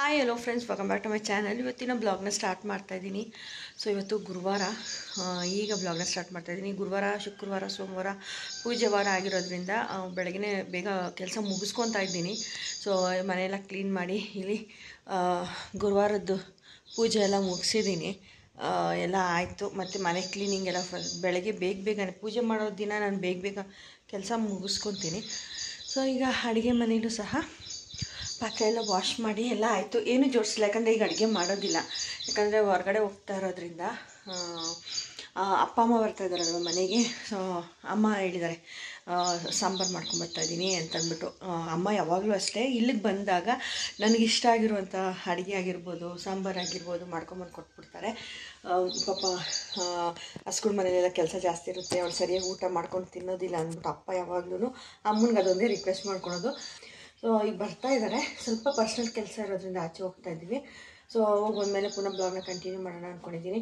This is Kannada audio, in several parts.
Hi hello friends welcome back to my channel ಇವತ್ತಿನ ಬ್ಲಾಗ್ನ ಸ್ಟಾರ್ಟ್ ಮಾಡ್ತಾಯಿದ್ದೀನಿ ಸೊ ಇವತ್ತು ಗುರುವಾರ ಈಗ ಬ್ಲಾಗ್ನ ಸ್ಟಾರ್ಟ್ ಮಾಡ್ತಾಯಿದ್ದೀನಿ ಗುರುವಾರ ಶುಕ್ರವಾರ ಸೋಮವಾರ ಪೂಜೆ ವಾರ ಆಗಿರೋದ್ರಿಂದ ಬೆಳಗ್ಗೆ ಬೇಗ ಕೆಲಸ ಮುಗಿಸ್ಕೊತಾ ಇದ್ದೀನಿ ಸೊ ಮನೆಯೆಲ್ಲ ಕ್ಲೀನ್ ಮಾಡಿ ಇಲ್ಲಿ ಗುರುವಾರದ್ದು ಪೂಜೆ ಎಲ್ಲ ಮುಗಿಸಿದ್ದೀನಿ ಎಲ್ಲ ಆಯಿತು ಮತ್ತು ಮನೆ ಕ್ಲೀನಿಂಗ್ ಎಲ್ಲ ಫ ಬೆಳಗ್ಗೆ ಬೇಗ ಬೇಗನೆ ಪೂಜೆ ಮಾಡೋ ದಿನ ನಾನು ಬೇಗ ಬೇಗ ಕೆಲಸ ಮುಗಿಸ್ಕೊತೀನಿ ಸೊ ಈಗ ಅಡುಗೆ ಮನೆಯಲ್ಲೂ ಸಹ ಪಾತ್ರೆ ಎಲ್ಲ ವಾಶ್ ಮಾಡಿ ಎಲ್ಲ ಆಯಿತು ಏನು ಜೋಡಿಸಿಲ್ಲ ಯಾಕಂದರೆ ಈಗ ಅಡುಗೆ ಮಾಡೋದಿಲ್ಲ ಯಾಕಂದರೆ ಹೊರಗಡೆ ಹೋಗ್ತಾ ಇರೋದ್ರಿಂದ ಅಪ್ಪ ಅಮ್ಮ ಬರ್ತಾ ಇದ್ದಾರಲ್ವ ಮನೆಗೆ ಸೊ ಅಮ್ಮ ಹೇಳಿದ್ದಾರೆ ಸಾಂಬಾರು ಮಾಡ್ಕೊಂಬರ್ತಾ ಇದ್ದೀನಿ ಅಂತಂದ್ಬಿಟ್ಟು ಅಮ್ಮ ಯಾವಾಗಲೂ ಅಷ್ಟೇ ಇಲ್ಲಿಗೆ ಬಂದಾಗ ನನಗಿಷ್ಟ ಆಗಿರುವಂಥ ಅಡುಗೆ ಆಗಿರ್ಬೋದು ಸಾಂಬಾರು ಆಗಿರ್ಬೋದು ಮಾಡ್ಕೊಂಬಂದು ಕೊಟ್ಬಿಡ್ತಾರೆ ಪಾಪ ಹಸ್ಗಳ ಮನೇಲೆಲ್ಲ ಕೆಲಸ ಜಾಸ್ತಿ ಇರುತ್ತೆ ಅವ್ಳು ಸರಿಯಾಗಿ ಊಟ ಮಾಡ್ಕೊಂಡು ತಿನ್ನೋದಿಲ್ಲ ಅಂದ್ಬಿಟ್ಟು ಅಪ್ಪ ಯಾವಾಗ್ಲೂ ಅಮ್ಮನಿಗೆ ಅದೊಂದೇ ರಿಕ್ವೆಸ್ಟ್ ಮಾಡ್ಕೊಳೋದು ಸೊ ಈಗ ಬರ್ತಾ ಇದ್ದಾರೆ ಸ್ವಲ್ಪ ಪರ್ಸನಲ್ ಕೆಲಸ ಇರೋದ್ರಿಂದ ಆಚೆ ಹೋಗ್ತಾ ಇದ್ದೀವಿ ಸೊ ಹೋಗೊಂಡ್ಮೇಲೆ ಪುನಃ ಬ್ಲಾಗ್ನ ಕಂಟಿನ್ಯೂ ಮಾಡೋಣ ಅಂದ್ಕೊಂಡಿದ್ದೀನಿ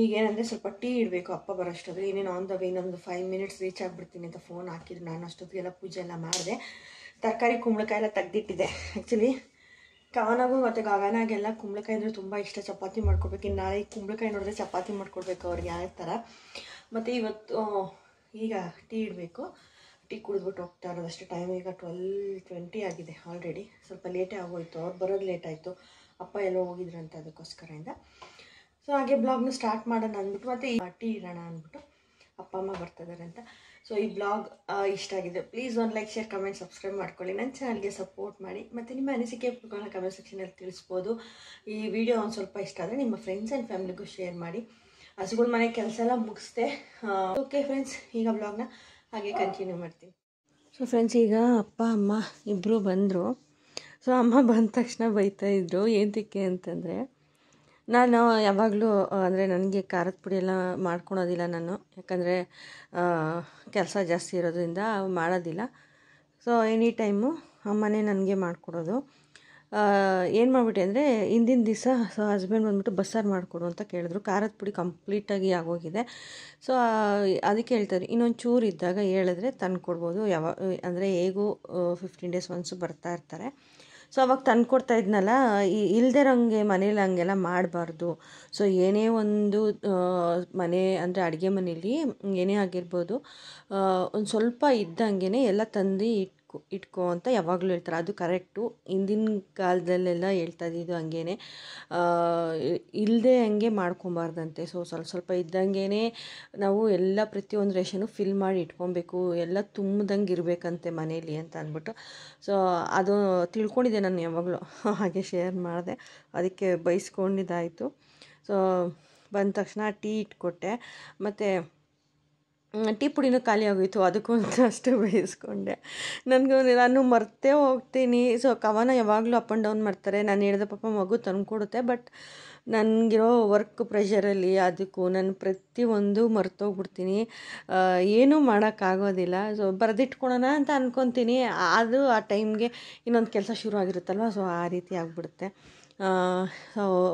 ಈಗ ಏನಂದರೆ ಸ್ವಲ್ಪ ಟೀ ಇಡಬೇಕು ಅಪ್ಪ ಬರೋಷ್ಟೊತ್ತಿಗೆ ಇನ್ನೇನು ಆನ್ ದ ವೇ ಇನ್ನೊಂದು ಫೈವ್ ಮಿನಿಟ್ಸ್ ರೀಚ್ ಆಗಿಬಿಡ್ತೀನಿ ಅಂತ ಫೋನ್ ಹಾಕಿದ್ರು ನಾನು ಅಷ್ಟೊತ್ತಿಗೆಲ್ಲ ಪೂಜೆ ಎಲ್ಲ ಮಾಡಿದೆ ತರಕಾರಿ ಕುಂಬಳಕಾಯಿ ಎಲ್ಲ ತೆಗ್ದಿಟ್ಟಿದೆ ಆ್ಯಕ್ಚುಲಿ ಕಾನಾಗು ಮತ್ತು ಗಗನಾಗೆಲ್ಲ ಕುಂಬಳಕಾಯಿ ಅಂದರೆ ತುಂಬ ಇಷ್ಟ ಚಪಾತಿ ಮಾಡ್ಕೊಬೇಕು ಇನ್ನು ನಾಳೆ ಕುಂಬಳಕಾಯಿ ನೋಡಿದ್ರೆ ಚಪಾತಿ ಮಾಡ್ಕೊಡ್ಬೇಕು ಅವ್ರಿಗೆ ಯಾವ ಥರ ಮತ್ತು ಇವತ್ತು ಈಗ ಟೀ ಇಡಬೇಕು ಟೀ ಕುಡಿದ್ಬಿಟ್ಟು ಹೋಗ್ತಾ ಇರೋದು ಅಷ್ಟೇ ಟೈಮ್ ಈಗ ಟ್ವೆಲ್ ಟ್ವೆಂಟಿ ಆಗಿದೆ ಆಲ್ರೆಡಿ ಸ್ವಲ್ಪ ಲೇಟೇ ಆಗೋಯ್ತು ಅವ್ರು ಬರೋದು ಲೇಟ್ ಆಯಿತು ಅಪ್ಪ ಎಲ್ಲೋ ಅದಕ್ಕೋಸ್ಕರ ಇಂದ ಸೊ ಹಾಗೆ ಬ್ಲಾಗ್ನ ಸ್ಟಾರ್ಟ್ ಮಾಡೋಣ ಅಂದ್ಬಿಟ್ಟು ಮತ್ತೆ ಈ ಟೀ ಇರೋಣ ಅಂದ್ಬಿಟ್ಟು ಅಪ್ಪ ಅಮ್ಮ ಬರ್ತಿದ್ದಾರೆ ಅಂತ ಸೊ ಈ ಬ್ಲಾಗ್ ಇಷ್ಟ ಆಗಿದೆ ಪ್ಲೀಸ್ ಒಂದು ಲೈಕ್ ಶೇರ್ ಕಮೆಂಟ್ ಸಬ್ಸ್ಕ್ರೈಬ್ ಮಾಡ್ಕೊಳ್ಳಿ ನನ್ನ ಚಾನಲ್ಗೆ ಸಪೋರ್ಟ್ ಮಾಡಿ ಮತ್ತು ನಿಮ್ಮ ಅನಿಸಿಕೆಗಳನ್ನ ಕಮೆಂಟ್ ಸೆಕ್ಷನಲ್ಲಿ ತಿಳಿಸ್ಬೋದು ಈ ವಿಡಿಯೋ ಒಂದು ಸ್ವಲ್ಪ ಇಷ್ಟ ಆದರೆ ನಿಮ್ಮ ಫ್ರೆಂಡ್ಸ್ ಆ್ಯಂಡ್ ಫ್ಯಾಮಿಲಿಗೂ ಶೇರ್ ಮಾಡಿ ಹಸುಗಳ ಮನೆ ಕೆಲಸ ಎಲ್ಲ ಮುಗಿಸ್ದೆ ಓಕೆ ಫ್ರೆಂಡ್ಸ್ ಈಗ ಬ್ಲಾಗ್ನ ಹಾಗೆ ಕಂಟಿನ್ಯೂ ಮಾಡ್ತೀನಿ ಸೊ ಫ್ರೆಂಡ್ಸ್ ಈಗ ಅಪ್ಪ ಅಮ್ಮ ಇಬ್ಬರು ಬಂದರು ಸೊ ಅಮ್ಮ ಬಂದ ತಕ್ಷಣ ಬೈತಾ ಇದ್ರು ಏನಕ್ಕೆ ಅಂತಂದರೆ ನಾನು ಯಾವಾಗಲೂ ಅಂದರೆ ನನಗೆ ಖಾರದ ಪುಡಿ ಎಲ್ಲ ಮಾಡ್ಕೊಳೋದಿಲ್ಲ ನಾನು ಯಾಕಂದರೆ ಕೆಲಸ ಜಾಸ್ತಿ ಇರೋದ್ರಿಂದ ಮಾಡೋದಿಲ್ಲ ಸೊ ಎನಿ ಟೈಮು ಅಮ್ಮನೇ ನನಗೆ ಮಾಡಿಕೊಡೋದು ಏನು ಮಾಡಿಬಿಟ್ಟೆ ಅಂದರೆ ಹಿಂದಿನ ದಿವಸ ಸೊ ಹಸ್ಬೆಂಡ್ ಬಂದುಬಿಟ್ಟು ಬಸ್ಸಾರು ಮಾಡಿಕೊಡು ಅಂತ ಕೇಳಿದ್ರು ಖಾರದ ಪುಡಿ ಕಂಪ್ಲೀಟಾಗಿ ಆಗೋಗಿದೆ ಸೊ ಅದಕ್ಕೆ ಹೇಳ್ತಾರೆ ಇನ್ನೊಂದು ಚೂರು ಇದ್ದಾಗ ಹೇಳಿದ್ರೆ ತಂದು ಕೊಡ್ಬೋದು ಯಾವ ಅಂದರೆ ಹೇಗೂ ಫಿಫ್ಟೀನ್ ಡೇಸ್ ಒನ್ಸು ಬರ್ತಾ ಇರ್ತಾರೆ ಸೊ ಅವಾಗ ತಂದು ಕೊಡ್ತಾ ಇದ್ನಲ್ಲ ಹಂಗೆ ಮನೇಲಿ ಹಂಗೆಲ್ಲ ಮಾಡಬಾರ್ದು ಸೊ ಏನೇ ಒಂದು ಮನೆ ಅಂದರೆ ಅಡುಗೆ ಮನೇಲಿ ಏನೇ ಆಗಿರ್ಬೋದು ಒಂದು ಸ್ವಲ್ಪ ಇದ್ದಂಗೆ ಎಲ್ಲ ತಂದು ಇಟ್ಟು ಇಟ್ಕೊ ಅಂತ ಯಾವಾಗಲೂ ಹೇಳ್ತಾರೆ ಅದು ಕರೆಕ್ಟು ಹಿಂದಿನ ಕಾಲದಲ್ಲೆಲ್ಲ ಹೇಳ್ತಾ ಇದ್ದಿದ್ದು ಹಂಗೇ ಇಲ್ಲದೆ ಹಂಗೆ ಮಾಡ್ಕೊಬಾರ್ದಂತೆ ಸೊ ಸ್ವಲ್ಪ ಸ್ವಲ್ಪ ಇದ್ದಂಗೆ ನಾವು ಎಲ್ಲ ಪ್ರತಿಯೊಂದು ರೇಷನು ಫಿಲ್ ಮಾಡಿ ಇಟ್ಕೊಬೇಕು ಎಲ್ಲ ತುಂಬ್ದಂಗೆ ಇರಬೇಕಂತೆ ಮನೇಲಿ ಅಂತ ಅಂದ್ಬಿಟ್ಟು ಸೊ ಅದು ತಿಳ್ಕೊಂಡಿದ್ದೆ ನಾನು ಯಾವಾಗಲೂ ಹಾಗೆ ಶೇರ್ ಮಾಡಿದೆ ಅದಕ್ಕೆ ಬೈಸ್ಕೊಂಡಿದ್ದಾಯಿತು ಸೊ ಬಂದ ತಕ್ಷಣ ಟೀ ಇಟ್ಕೊಟ್ಟೆ ಮತ್ತು ಟೀ ಪುಡಿನೂ ಖಾಲಿ ಆಗೋಯಿತು ಅದಕ್ಕೂ ಅಷ್ಟು ಬೇಯಿಸ್ಕೊಂಡೆ ನನಗೂ ನಾನು ಮರ್ತೇ ಹೋಗ್ತೀನಿ ಸೊ ಕವನ ಯಾವಾಗಲೂ ಅಪ್ ಆ್ಯಂಡ್ ಡೌನ್ ಮಾಡ್ತಾರೆ ನಾನು ಹೇಳಿದ ಪಾಪ ಮಗು ಕೊಡುತ್ತೆ ಬಟ್ ನನಗಿರೋ ವರ್ಕ್ ಪ್ರೆಷರಲ್ಲಿ ಅದಕ್ಕೂ ನಾನು ಪ್ರತಿಯೊಂದು ಮರ್ತೋಗ್ಬಿಡ್ತೀನಿ ಏನೂ ಮಾಡೋಕ್ಕಾಗೋದಿಲ್ಲ ಸೊ ಬರೆದಿಟ್ಕೊಳೋಣ ಅಂತ ಅಂದ್ಕೊತೀನಿ ಅದು ಆ ಟೈಮ್ಗೆ ಇನ್ನೊಂದು ಕೆಲಸ ಶುರು ಆಗಿರುತ್ತಲ್ವ ಸೊ ಆ ರೀತಿ ಆಗಿಬಿಡುತ್ತೆ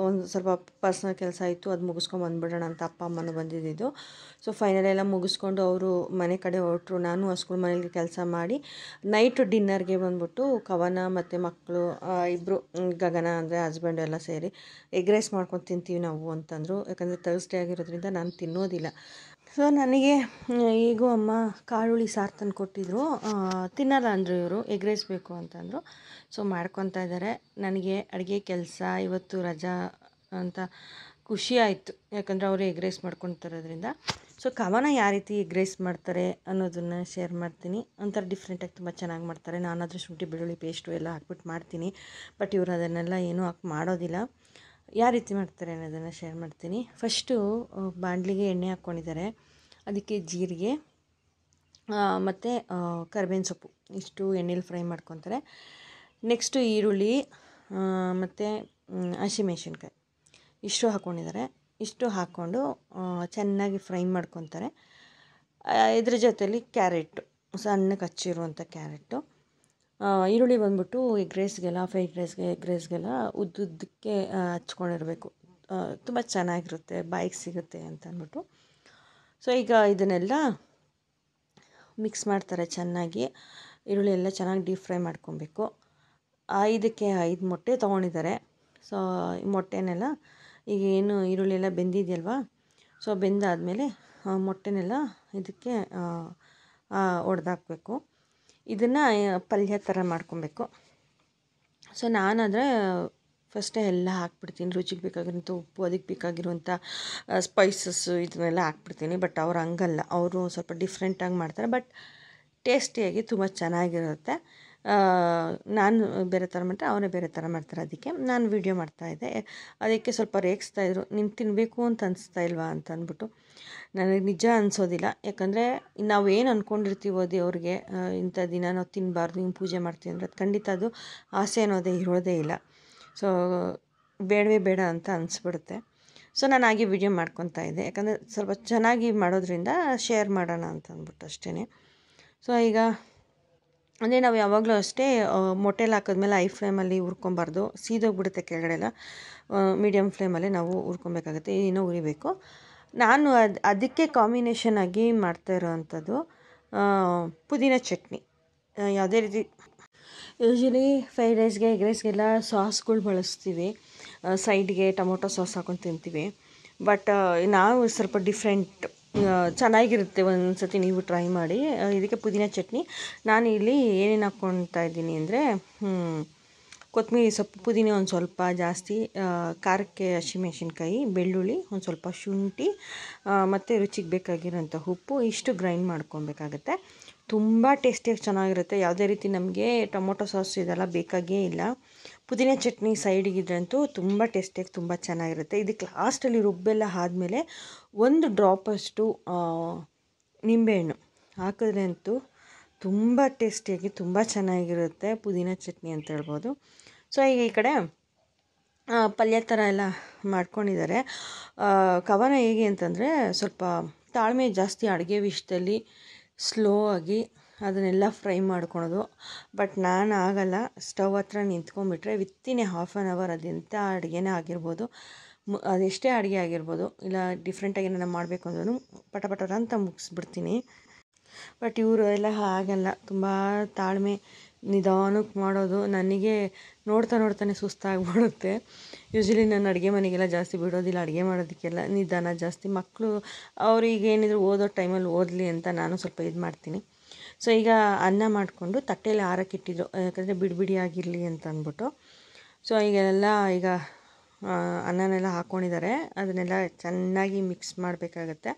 ಒಂದು ಸ್ವಲ್ಪ ಪರ್ಸ್ನಲ್ ಕೆಲಸ ಇತ್ತು ಅದು ಮುಗಿಸ್ಕೊಂಡು ಬಂದುಬಿಡೋಣ ಅಂತ ಅಪ್ಪ ಅಮ್ಮನೂ ಬಂದಿದ್ದು ಸೊ ಫೈನಲ್ ಎಲ್ಲ ಮುಗಿಸ್ಕೊಂಡು ಅವರು ಮನೆ ಕಡೆ ಹೊರಟರು ನಾನು ಸ್ಕೂಲ್ ಮನೇಲಿ ಕೆಲಸ ಮಾಡಿ ನೈಟ್ ಡಿನ್ನರ್ಗೆ ಬಂದ್ಬಿಟ್ಟು ಕವನ ಮತ್ತು ಮಕ್ಕಳು ಇಬ್ಬರು ಗಗನ ಅಂದರೆ ಹಸ್ಬೆಂಡು ಎಲ್ಲ ಸೇರಿ ಎಗ್ ರೈಸ್ ಮಾಡ್ಕೊಂಡು ತಿಂತೀವಿ ನಾವು ಅಂತಂದರು ಯಾಕಂದರೆ ತರ್ಸ್ಡೇ ಆಗಿರೋದ್ರಿಂದ ನಾನು ತಿನ್ನೋದಿಲ್ಲ ಸೊ ನನಗೆ ಈಗೂ ಅಮ್ಮ ಕಾಳುಳಿ ಸಾರು ತಂದು ಕೊಟ್ಟಿದ್ರು ತಿನ್ನಲ್ಲ ಅಂದರು ಇವರು ಬೇಕು ಅಂತಂದರು ಸೊ ಮಾಡ್ಕೊತಾ ಇದ್ದಾರೆ ನನಗೆ ಅಡುಗೆ ಕೆಲಸ ಇವತ್ತು ರಜಾ ಅಂತ ಖುಷಿ ಆಯಿತು ಯಾಕಂದರೆ ಅವರು ಎಗ್ ರೈಸ್ ಮಾಡ್ಕೊಂಡು ಸೊ ಕವನ ಯಾವ ರೀತಿ ಎಗ್ ರೈಸ್ ಮಾಡ್ತಾರೆ ಅನ್ನೋದನ್ನು ಶೇರ್ ಮಾಡ್ತೀನಿ ಒಂಥರ ಡಿಫ್ರೆಂಟಾಗಿ ತುಂಬ ಚೆನ್ನಾಗಿ ಮಾಡ್ತಾರೆ ನಾನಾದರೂ ಶುಂಠಿ ಬೆಳ್ಳುಳ್ಳಿ ಪೇಸ್ಟು ಎಲ್ಲ ಹಾಕ್ಬಿಟ್ಟು ಮಾಡ್ತೀನಿ ಬಟ್ ಇವರು ಅದನ್ನೆಲ್ಲ ಏನೂ ಹಾಕಿ ಮಾಡೋದಿಲ್ಲ ಯಾವ ರೀತಿ ಮಾಡ್ತಾರೆ ಅನ್ನೋದನ್ನು ಶೇರ್ ಮಾಡ್ತೀನಿ ಫಸ್ಟು ಬಾಂಡ್ಲಿಗೆ ಎಣ್ಣೆ ಹಾಕ್ಕೊಂಡಿದ್ದಾರೆ ಅದಕ್ಕೆ ಜೀರಿಗೆ ಮತ್ತು ಕರ್ಬೇವಿನ ಸೊಪ್ಪು ಇಷ್ಟು ಎಣ್ಣೆಲಿ ಫ್ರೈ ಮಾಡ್ಕೊತಾರೆ ನೆಕ್ಸ್ಟು ಈರುಳ್ಳಿ ಮತ್ತು ಹಸಿಮೆಣ್ಸಿನ್ಕಾಯಿ ಇಷ್ಟು ಹಾಕ್ಕೊಂಡಿದ್ದಾರೆ ಇಷ್ಟು ಹಾಕ್ಕೊಂಡು ಚೆನ್ನಾಗಿ ಫ್ರೈ ಮಾಡ್ಕೊತಾರೆ ಇದ್ರ ಜೊತೇಲಿ ಕ್ಯಾರೆಟು ಸಣ್ಣಕ್ಕೆ ಹಚ್ಚಿರುವಂಥ ಕ್ಯಾರೆಟು ಈರುಳ್ಳಿ ಬಂದುಬಿಟ್ಟು ಎಗ್ ರೈಸ್ಗೆಲ್ಲ ಫ್ರೈಡ್ ರೈಸ್ಗೆ ಎಗ್ ರೈಸ್ಗೆಲ್ಲ ಉದ್ದುದ್ದಕ್ಕೆ ಹಚ್ಕೊಂಡಿರಬೇಕು ತುಂಬ ಚೆನ್ನಾಗಿರುತ್ತೆ ಬಾಯಿಗೆ ಸಿಗುತ್ತೆ ಅಂತ ಅಂದ್ಬಿಟ್ಟು ಸೊ ಈಗ ಇದನ್ನೆಲ್ಲ ಮಿಕ್ಸ್ ಮಾಡ್ತಾರೆ ಚೆನ್ನಾಗಿ ಈರುಳ್ಳಿ ಎಲ್ಲ ಚೆನ್ನಾಗಿ ಡೀಪ್ ಫ್ರೈ ಮಾಡ್ಕೊಬೇಕು ಐದಕ್ಕೆ ಐದು ಮೊಟ್ಟೆ ತೊಗೊಂಡಿದ್ದಾರೆ ಸೊ ಮೊಟ್ಟೆನೆಲ್ಲ ಈಗ ಏನು ಈರುಳ್ಳಿ ಎಲ್ಲ ಬೆಂದಿದೆಯಲ್ವಾ ಸೊ ಬೆಂದಾದಮೇಲೆ ಮೊಟ್ಟೆನೆಲ್ಲ ಇದಕ್ಕೆ ಒಡೆದಾಕ್ಬೇಕು ಇದನ್ನು ಪಲ್ಯ ಥರ ಮಾಡ್ಕೊಬೇಕು ಸೊ ನಾನಾದರೆ ಫಸ್ಟೇ ಎಲ್ಲ ಹಾಕ್ಬಿಡ್ತೀನಿ ರುಚಿಗೆ ಬೇಕಾಗಿರುವಂಥ ಉಪ್ಪು ಅದಕ್ಕೆ ಬೇಕಾಗಿರುವಂಥ ಸ್ಪೈಸಸ್ಸು ಇದನ್ನೆಲ್ಲ ಹಾಕ್ಬಿಡ್ತೀನಿ ಬಟ್ ಅವ್ರು ಹಂಗಲ್ಲ ಅವರು ಸ್ವಲ್ಪ ಡಿಫ್ರೆಂಟಾಗಿ ಮಾಡ್ತಾರೆ ಬಟ್ ಟೇಸ್ಟಿಯಾಗಿ ತುಂಬ ಚೆನ್ನಾಗಿರುತ್ತೆ ನಾನು ಬೇರೆ ಥರ ಮಾಡ್ತಾರೆ ಅವನೇ ಬೇರೆ ಥರ ಮಾಡ್ತಾರೆ ಅದಕ್ಕೆ ನಾನು ವೀಡಿಯೋ ಮಾಡ್ತಾಯಿದ್ದೆ ಅದಕ್ಕೆ ಸ್ವಲ್ಪ ರೇಗಿಸ್ತಾಯಿದ್ರು ನಿಮ್ಮ ತಿನ್ನಬೇಕು ಅಂತ ಅನಿಸ್ತಾ ಇಲ್ವಾ ಅಂತ ಅಂದ್ಬಿಟ್ಟು ನನಗೆ ನಿಜ ಅನಿಸೋದಿಲ್ಲ ಯಾಕಂದರೆ ನಾವು ಏನು ಅಂದ್ಕೊಂಡಿರ್ತೀವೋ ಅವ್ರಿಗೆ ಇಂಥ ದಿನ ನಾವು ತಿನ್ನಬಾರ್ದು ಹಿಂಗೆ ಪೂಜೆ ಮಾಡ್ತೀವಿ ಅಂದರೆ ಅದು ಖಂಡಿತ ಅದು ಆಸೆ ಅನ್ನೋದೇ ಇರೋದೇ ಇಲ್ಲ ಸೊ ಬೇಡವೇ ಬೇಡ ಅಂತ ಅನಿಸ್ಬಿಡುತ್ತೆ ಸೊ ನಾನು ಹಾಗೆ ವಿಡಿಯೋ ಮಾಡ್ಕೊತಾ ಇದ್ದೆ ಯಾಕಂದರೆ ಸ್ವಲ್ಪ ಚೆನ್ನಾಗಿ ಮಾಡೋದ್ರಿಂದ ಶೇರ್ ಮಾಡೋಣ ಅಂತ ಅಂದ್ಬಿಟ್ಟು ಅಷ್ಟೇ ಸೊ ಈಗ ಅಂದರೆ ನಾವು ಯಾವಾಗಲೂ ಅಷ್ಟೇ ಮೊಟ್ಟೆಲ್ಲ ಹಾಕಿದ್ಮೇಲೆ ಐ ಫ್ಲೇಮಲ್ಲಿ ಹುರ್ಕೊಬಾರ್ದು ಸೀದೋಗಿಬಿಡುತ್ತೆ ಕೆಳಗಡೆ ಎಲ್ಲ ಮೀಡಿಯಮ್ ಫ್ಲೇಮಲ್ಲಿ ನಾವು ಹುರ್ಕೊಬೇಕಾಗುತ್ತೆ ಇನ್ನೂ ಉರಿಬೇಕು ನಾನು ಅದು ಅದಕ್ಕೆ ಕಾಂಬಿನೇಷನ್ ಆಗಿ ಮಾಡ್ತಾ ಇರೋವಂಥದ್ದು ಪುದೀನ ಚಟ್ನಿ ಯಾವುದೇ ರೀತಿ ಯೂಶ್ವಲಿ ಫ್ರೈಡ್ ರೈಸ್ಗೆ ಎಗ್ ರೈಸ್ಗೆಲ್ಲ ಸಾಸ್ಗಳು ಬಳಸ್ತೀವಿ ಸೈಡ್ಗೆ ಟೊಮೊಟೊ ಸಾಸ್ ಹಾಕೊಂಡು ತಿಂತೀವಿ ಬಟ್ ನಾವು ಸ್ವಲ್ಪ ಡಿಫ್ರೆಂಟ್ ಚೆನ್ನಾಗಿರುತ್ತೆ ಒಂದ್ಸತಿ ನೀವು ಟ್ರೈ ಮಾಡಿ ಇದಕ್ಕೆ ಪುದೀನ ಚಟ್ನಿ ನಾನು ಇಲ್ಲಿ ಏನೇನು ಹಾಕ್ಕೊಳ್ತಾ ಇದ್ದೀನಿ ಅಂದರೆ ಕೊತ್ತಂಬರಿ ಸೊಪ್ಪು ಪುದೀನ ಒಂದು ಸ್ವಲ್ಪ ಜಾಸ್ತಿ ಖಾರಕ್ಕೆ ಹಸಿಮೆಣಸಿನ್ಕಾಯಿ ಬೆಳ್ಳುಳ್ಳಿ ಒಂದು ಸ್ವಲ್ಪ ಶುಂಠಿ ಮತ್ತು ರುಚಿಗೆ ಬೇಕಾಗಿರೋಂಥ ಉಪ್ಪು ಇಷ್ಟು ಗ್ರೈಂಡ್ ಮಾಡ್ಕೊಬೇಕಾಗತ್ತೆ ತುಂಬ ಟೇಸ್ಟಿಯಾಗಿ ಚೆನ್ನಾಗಿರುತ್ತೆ ಯಾವುದೇ ರೀತಿ ನಮಗೆ ಟೊಮೊಟೊ ಸಾಸ್ ಇದೆಲ್ಲ ಬೇಕಾಗೇ ಇಲ್ಲ ಪುದೀನ ಚಟ್ನಿ ಸೈಡಿಗಿದ್ರಂತೂ ತುಂಬ ಟೇಸ್ಟಿಯಾಗಿ ತುಂಬ ಚೆನ್ನಾಗಿರುತ್ತೆ ಇದಕ್ಕೆ ಲಾಸ್ಟಲ್ಲಿ ರುಬ್ಬೆಲ್ಲ ಆದಮೇಲೆ ಒಂದು ಡ್ರಾಪಷ್ಟು ನಿಂಬೆಹಣ್ಣು ಹಾಕಿದ್ರೆ ಅಂತೂ ತುಂಬ ಟೇಸ್ಟಿಯಾಗಿ ತುಂಬ ಚೆನ್ನಾಗಿರುತ್ತೆ ಪುದೀನ ಚಟ್ನಿ ಅಂತ ಹೇಳ್ಬೋದು ಸೊ ಈಗ ಈ ಕಡೆ ಪಲ್ಯ ಥರ ಎಲ್ಲ ಮಾಡ್ಕೊಂಡಿದ್ದಾರೆ ಕವನ ಹೇಗೆ ಅಂತಂದರೆ ಸ್ವಲ್ಪ ತಾಳ್ಮೆ ಜಾಸ್ತಿ ಅಡುಗೆ ವಿಷಯದಲ್ಲಿ ಸ್ಲೋ ಆಗಿ ಅದನ್ನೆಲ್ಲ ಫ್ರೈ ಮಾಡ್ಕೊಳೋದು ಬಟ್ ನಾನು ಆಗಲ್ಲ ಸ್ಟವ್ ಹತ್ರ ನಿಂತ್ಕೊಂಡ್ಬಿಟ್ರೆ within a half an hour ಅದೆಂಥ ಅಡುಗೆನೇ ಆಗಿರ್ಬೋದು ಅದೆಷ್ಟೇ ಅಡುಗೆ ಆಗಿರ್ಬೋದು ಇಲ್ಲ ಡಿಫ್ರೆಂಟಾಗಿ ಏನಾರ ಮಾಡಬೇಕು ಅಂದ್ರೂ ಪಟ ಪಟರ ಅಂತ ಮುಗಿಸ್ಬಿಡ್ತೀನಿ ಬಟ್ ಇವರು ಎಲ್ಲ ಹಾಗಲ್ಲ ತುಂಬ ತಾಳ್ಮೆ ನಿಧಾನಕ್ಕೆ ಮಾಡೋದು ನನಗೆ ನೋಡ್ತಾ ನೋಡ್ತಾನೆ ಸುಸ್ತಾಗಿಬಿಡುತ್ತೆ ಯೂಶ್ವಲಿ ನಾನು ಅಡುಗೆ ಮನೆಗೆಲ್ಲ ಜಾಸ್ತಿ ಬಿಡೋದಿಲ್ಲ ಅಡುಗೆ ಮಾಡೋದಕ್ಕೆಲ್ಲ ನಿಧಾನ ಜಾಸ್ತಿ ಮಕ್ಕಳು ಅವ್ರಿಗೆ ಏನಿದ್ರು ಓದೋ ಟೈಮಲ್ಲಿ ಓದಲಿ ಅಂತ ನಾನು ಸ್ವಲ್ಪ ಇದು ಮಾಡ್ತೀನಿ ಸೊ ಈಗ ಅನ್ನ ಮಾಡಿಕೊಂಡು ತಟ್ಟೆಯಲ್ಲಿ ಆರಕ್ಕಿಟ್ಟಿದ್ರು ಯಾಕಂದರೆ ಬಿಡಿ ಬಿಡಿ ಆಗಿರಲಿ ಅಂತ ಅಂದ್ಬಿಟ್ಟು ಸೊ ಈಗೆಲ್ಲ ಈಗ ಅನ್ನನೆಲ್ಲ ಹಾಕ್ಕೊಂಡಿದ್ದಾರೆ ಅದನ್ನೆಲ್ಲ ಚೆನ್ನಾಗಿ ಮಿಕ್ಸ್ ಮಾಡಬೇಕಾಗತ್ತೆ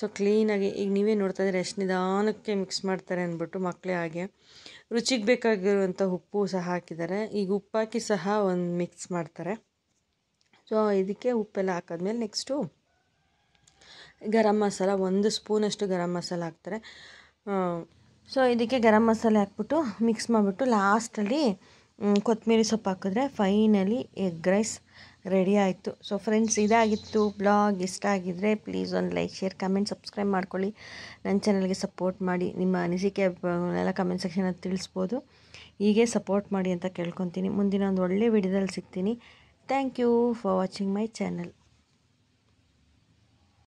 ಸೊ ಕ್ಲೀನಾಗಿ ಈಗ ನೀವೇ ನೋಡ್ತಾ ಇದ್ರೆ ಎಷ್ಟು ನಿಧಾನಕ್ಕೆ ಮಿಕ್ಸ್ ಮಾಡ್ತಾರೆ ಅಂದ್ಬಿಟ್ಟು ಮಕ್ಕಳೇ ಹಾಗೆ ರುಚಿಗೆ ಬೇಕಾಗಿರುವಂಥ ಉಪ್ಪು ಸಹ ಹಾಕಿದ್ದಾರೆ ಈಗ ಉಪ್ಪಾಕಿ ಸಹ ಒಂದು ಮಿಕ್ಸ್ ಮಾಡ್ತಾರೆ ಸೊ ಇದಕ್ಕೆ ಉಪ್ಪೆಲ್ಲ ಹಾಕಿದ್ಮೇಲೆ ನೆಕ್ಸ್ಟು ಗರಂ ಮಸಾಲ ಒಂದು ಸ್ಪೂನಷ್ಟು ಗರಂ ಮಸಾಲ ಹಾಕ್ತಾರೆ ಸೊ ಇದಕ್ಕೆ ಗರಂ ಮಸಾಲೆ ಹಾಕ್ಬಿಟ್ಟು ಮಿಕ್ಸ್ ಮಾಡಿಬಿಟ್ಟು ಲಾಸ್ಟಲ್ಲಿ ಕೊತ್ತಂಬರಿ ಸೊಪ್ಪು ಹಾಕಿದ್ರೆ ಫೈನಲಿ ಎಗ್ ರೈಸ್ ರೆಡಿ ಆಯಿತು ಸೊ ಫ್ರೆಂಡ್ಸ್ ಇದಾಗಿತ್ತು ಬ್ಲಾಗ್ ಇಷ್ಟ ಆಗಿದ್ದರೆ ಪ್ಲೀಸ್ ಒಂದು ಲೈಕ್ ಶೇರ್ ಕಮೆಂಟ್ ಸಬ್ಸ್ಕ್ರೈಬ್ ಮಾಡ್ಕೊಳ್ಳಿ ನನ್ನ ಚಾನಲ್ಗೆ ಸಪೋರ್ಟ್ ಮಾಡಿ ನಿಮ್ಮ ಅನಿಸಿಕೆ ಎಲ್ಲ ಕಮೆಂಟ್ ಸೆಕ್ಷನಲ್ಲಿ ತಿಳಿಸ್ಬೋದು ಹೀಗೆ ಸಪೋರ್ಟ್ ಮಾಡಿ ಅಂತ ಕೇಳ್ಕೊತೀನಿ ಮುಂದಿನ ಒಂದು ಒಳ್ಳೆ ವಿಡಿಯೋದಲ್ಲಿ ಸಿಗ್ತೀನಿ Thank you for watching my channel.